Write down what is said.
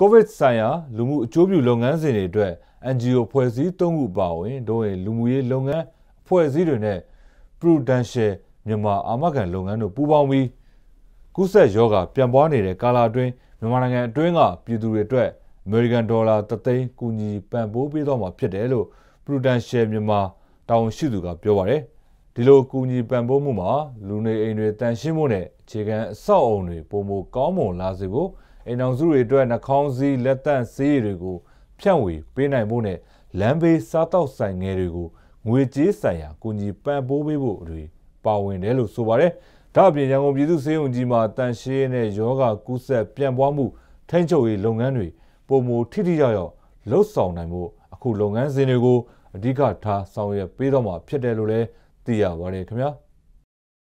ကိုဗစ်ဆိုင်ရာလူမှုအကျိုးပြုလုပ်ငန်းစဉ်တွေအတွက် NGO ဖွဲ့စည်း၃ခုပါဝင်တို့ရဲ့လူမှုရေးလုပ်ငန်းအဖွဲ့အစည်းတွေနဲ့ Prudential မြန်မာအာမခံလုပ်ငန်းတို့ပူးပေါင်းပြီးကုသရောဂါပြန်ပွားနေတဲ့ကာလအတွင်းမြန်မာနိုင်ငံအတွင်းကပြည်သူတွေအတွက် American Dollar တသိန်းကူညီပံ့ပိုးပေးတော့မှာဖြစ်တယ်လို့ Prudential မြန်မာတာဝန်ရှိသူကပြောပါတယ်။ဒီလိုကူညီပံ့ပိုးမှုမှာလူနေအိမ်တွေတန်ရှင်းမှုနဲ့အခြေခံအဆောက်အုံတွေပုံမကောင်းမွန်လာစေဖို့အိမ်တော်စုတွေအတွက်နှာခေါင်းစည်းလက်သန့်ဆေးရည်တွေကိုဖြန့်ဝေပေးနိုင်ဖို့နဲ့လမ်းဘေးစားတောက်ဆိုင်ငယ်တွေကိုငွေကြေးဆိုင်ရာကူညီပံ့ပိုးပေးဖို့တွေပါဝင်တယ်လို့ဆိုပါတယ်။ဒါ့အပြင်ရန်ကုန်ပြည်သူ့စေယုံကြီးမှာတန်ရှင်းနဲ့ယောဂကူးစက်ပြန့်ပွားမှုထိန်းချုပ်ရေးလုပ်ငန်းတွေပုံမူထိထိရောက်ရောက်လှုပ်ဆောင်နိုင်ဖို့အခုလုပ်ငန်းစဉ်တွေကိုအဓိကထားဆောင်ရွက်ပေးတော့မှာဖြစ်တယ်လို့လည်းသိရပါတယ်ခင်ဗျာ။